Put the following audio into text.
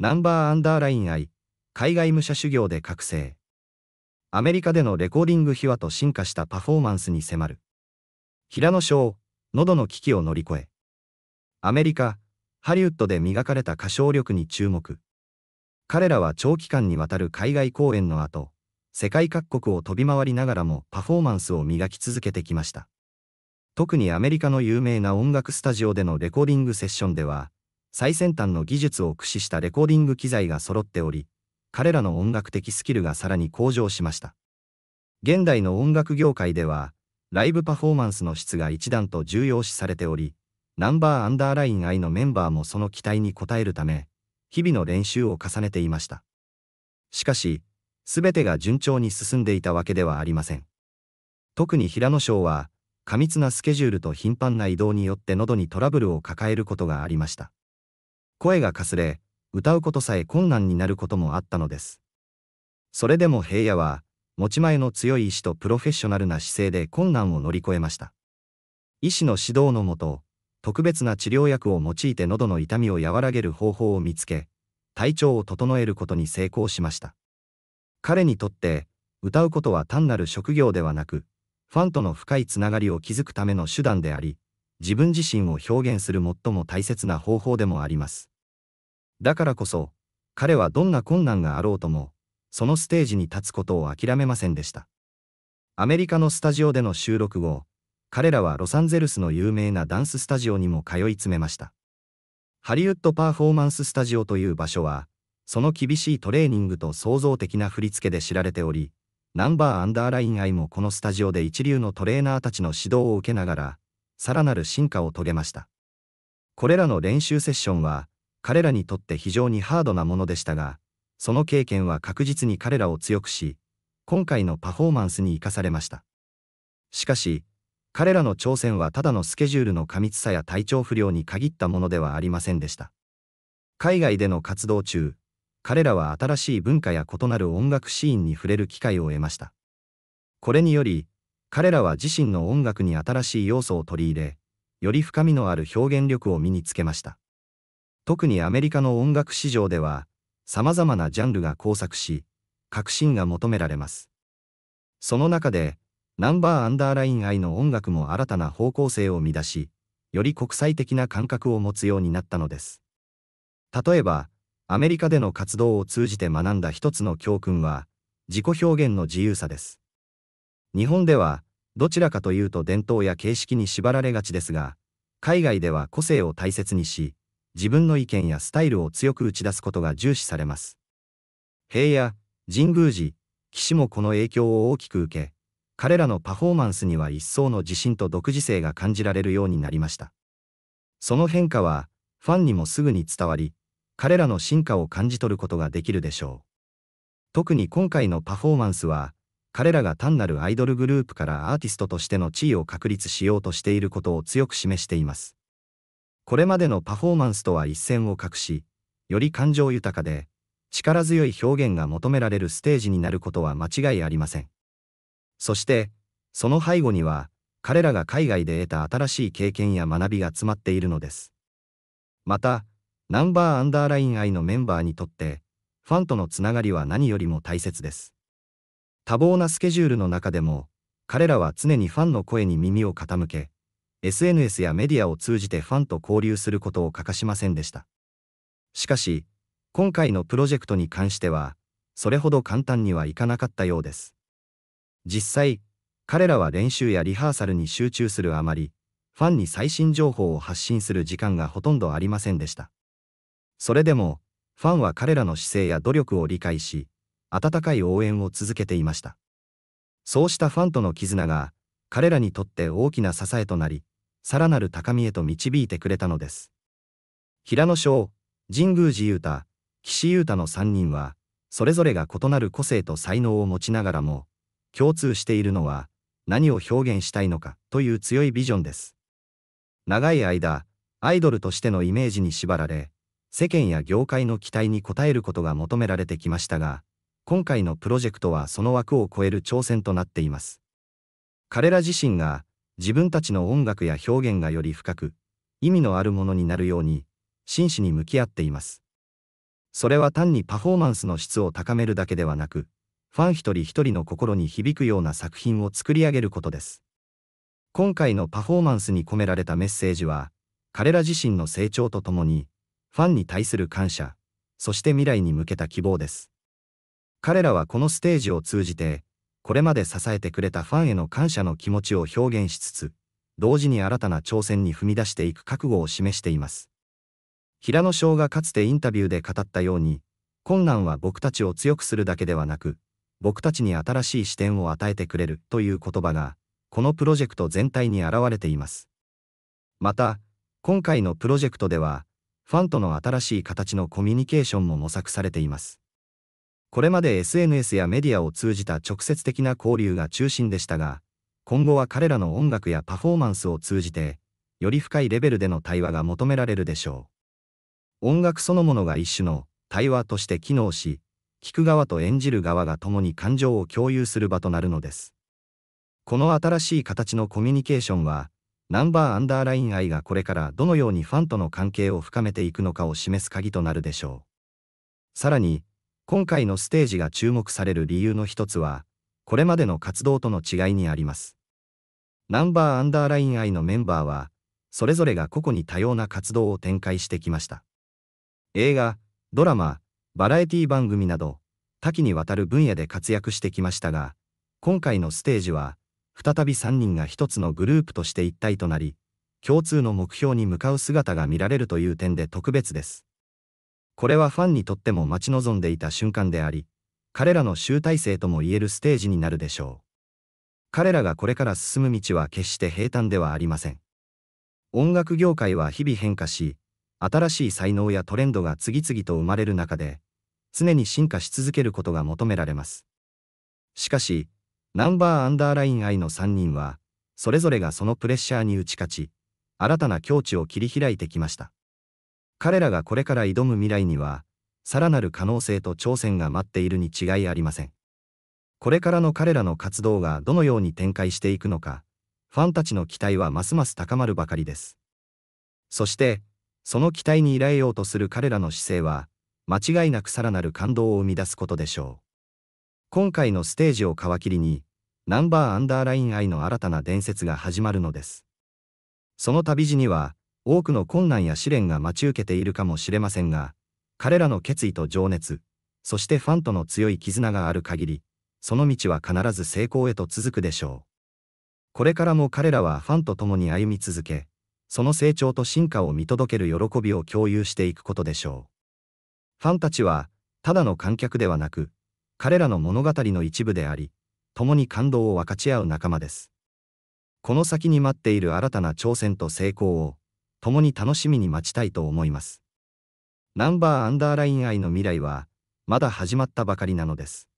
ナンバーアンダーライン愛、海外武者修行で覚醒。アメリカでのレコーディング秘話と進化したパフォーマンスに迫る。平野翔、喉の危機を乗り越え。アメリカ、ハリウッドで磨かれた歌唱力に注目。彼らは長期間にわたる海外公演の後、世界各国を飛び回りながらもパフォーマンスを磨き続けてきました。特にアメリカの有名な音楽スタジオでのレコーディングセッションでは、最先端の技術を駆使したレコーディング機材が揃っており、彼らの音楽的スキルがさらに向上しました。現代の音楽業界では、ライブパフォーマンスの質が一段と重要視されており、ナンバーアンダーライン愛のメンバーもその期待に応えるため、日々の練習を重ねていました。しかし、すべてが順調に進んでいたわけではありません。特に平野翔は、過密なスケジュールと頻繁な移動によって喉にトラブルを抱えることがありました。声がかすれ、歌うことさえ困難になることもあったのです。それでも平野は、持ち前の強い意志とプロフェッショナルな姿勢で困難を乗り越えました。医師の指導のもと、特別な治療薬を用いて喉の痛みを和らげる方法を見つけ、体調を整えることに成功しました。彼にとって、歌うことは単なる職業ではなく、ファンとの深いつながりを築くための手段であり、自分自身を表現する最も大切な方法でもあります。だからこそ、彼はどんな困難があろうとも、そのステージに立つことを諦めませんでした。アメリカのスタジオでの収録後、彼らはロサンゼルスの有名なダンススタジオにも通い詰めました。ハリウッドパフォーマンススタジオという場所は、その厳しいトレーニングと創造的な振り付けで知られており、ナンバーアンダーライン愛もこのスタジオで一流のトレーナーたちの指導を受けながら、さらなる進化を遂げました。これらの練習セッションは、彼らにとって非常にハードなものでしたが、その経験は確実に彼らを強くし、今回のパフォーマンスに生かされました。しかし、彼らの挑戦はただのスケジュールの過密さや体調不良に限ったものではありませんでした。海外での活動中、彼らは新しい文化や異なる音楽シーンに触れる機会を得ました。これにより、彼らは自身の音楽に新しい要素を取り入れ、より深みのある表現力を身につけました。特にアメリカの音楽市場では、様々なジャンルが交錯し、革新が求められます。その中で、ナンバーアンダーライン愛の音楽も新たな方向性を乱し、より国際的な感覚を持つようになったのです。例えば、アメリカでの活動を通じて学んだ一つの教訓は、自己表現の自由さです。日本では、どちらかというと伝統や形式に縛られがちですが、海外では個性を大切にし、自分の意見やスタイルを強く打ち出すことが重視されます。平野、神宮寺、岸もこの影響を大きく受け、彼らのパフォーマンスには一層の自信と独自性が感じられるようになりました。その変化は、ファンにもすぐに伝わり、彼らの進化を感じ取ることができるでしょう。特に今回のパフォーマンスは、彼らが単なるアイドルグループからアーティストとしての地位を確立しようとしていることを強く示しています。これまでのパフォーマンスとは一線を画し、より感情豊かで、力強い表現が求められるステージになることは間違いありません。そして、その背後には、彼らが海外で得た新しい経験や学びが詰まっているのです。また、ナンバーアンダーライン愛のメンバーにとって、ファンとのつながりは何よりも大切です。多忙なスケジュールの中でも、彼らは常にファンの声に耳を傾け、SNS やメディアを通じてファンと交流することを欠かしませんでした。しかし、今回のプロジェクトに関しては、それほど簡単にはいかなかったようです。実際、彼らは練習やリハーサルに集中するあまり、ファンに最新情報を発信する時間がほとんどありませんでした。それでも、ファンは彼らの姿勢や努力を理解し、温かい応援を続けていました。そうしたファンとの絆が、彼らにとって大きな支えとなり、さらなる高みへと導いてくれたのです。平野翔、神宮寺雄太、岸優太の3人は、それぞれが異なる個性と才能を持ちながらも、共通しているのは、何を表現したいのかという強いビジョンです。長い間、アイドルとしてのイメージに縛られ、世間や業界の期待に応えることが求められてきましたが、今回のプロジェクトはその枠を超える挑戦となっています。彼ら自身が自分たちの音楽や表現がより深く、意味のあるものになるように、真摯に向き合っています。それは単にパフォーマンスの質を高めるだけではなく、ファン一人一人の心に響くような作品を作り上げることです。今回のパフォーマンスに込められたメッセージは、彼ら自身の成長とともに、ファンに対する感謝、そして未来に向けた希望です。彼らはこのステージを通じて、これまで支えてくれたファンへの感謝の気持ちを表現しつつ、同時に新たな挑戦に踏み出していく覚悟を示しています。平野翔がかつてインタビューで語ったように、困難は僕たちを強くするだけではなく、僕たちに新しい視点を与えてくれるという言葉が、このプロジェクト全体に現れています。また、今回のプロジェクトでは、ファンとの新しい形のコミュニケーションも模索されています。これまで SNS やメディアを通じた直接的な交流が中心でしたが、今後は彼らの音楽やパフォーマンスを通じて、より深いレベルでの対話が求められるでしょう。音楽そのものが一種の対話として機能し、聞く側と演じる側が共に感情を共有する場となるのです。この新しい形のコミュニケーションは、ナンバーアンダーライン愛がこれからどのようにファンとの関係を深めていくのかを示す鍵となるでしょう。さらに、今回のステージが注目される理由の一つは、これまでの活動との違いにあります。ナンバーアンダーライン I のメンバーは、それぞれが個々に多様な活動を展開してきました。映画、ドラマ、バラエティ番組など、多岐にわたる分野で活躍してきましたが、今回のステージは、再び3人が一つのグループとして一体となり、共通の目標に向かう姿が見られるという点で特別です。これはファンにとっても待ち望んでいた瞬間であり、彼らの集大成とも言えるステージになるでしょう。彼らがこれから進む道は決して平坦ではありません。音楽業界は日々変化し、新しい才能やトレンドが次々と生まれる中で、常に進化し続けることが求められます。しかし、ナンバーアンダーライン I の3人は、それぞれがそのプレッシャーに打ち勝ち、新たな境地を切り開いてきました。彼らがこれから挑む未来には、さらなる可能性と挑戦が待っているに違いありません。これからの彼らの活動がどのように展開していくのか、ファンたちの期待はますます高まるばかりです。そして、その期待に依頼ようとする彼らの姿勢は、間違いなくさらなる感動を生み出すことでしょう。今回のステージを皮切りに、ナンバーアンダーライン愛の新たな伝説が始まるのです。その旅路には、多くの困難や試練が待ち受けているかもしれませんが、彼らの決意と情熱、そしてファンとの強い絆がある限り、その道は必ず成功へと続くでしょう。これからも彼らはファンと共に歩み続け、その成長と進化を見届ける喜びを共有していくことでしょう。ファンたちは、ただの観客ではなく、彼らの物語の一部であり、共に感動を分かち合う仲間です。この先に待っている新たな挑戦と成功を、共に楽しみに待ちたいと思います。ナンバーアンダーライン愛の未来は、まだ始まったばかりなのです。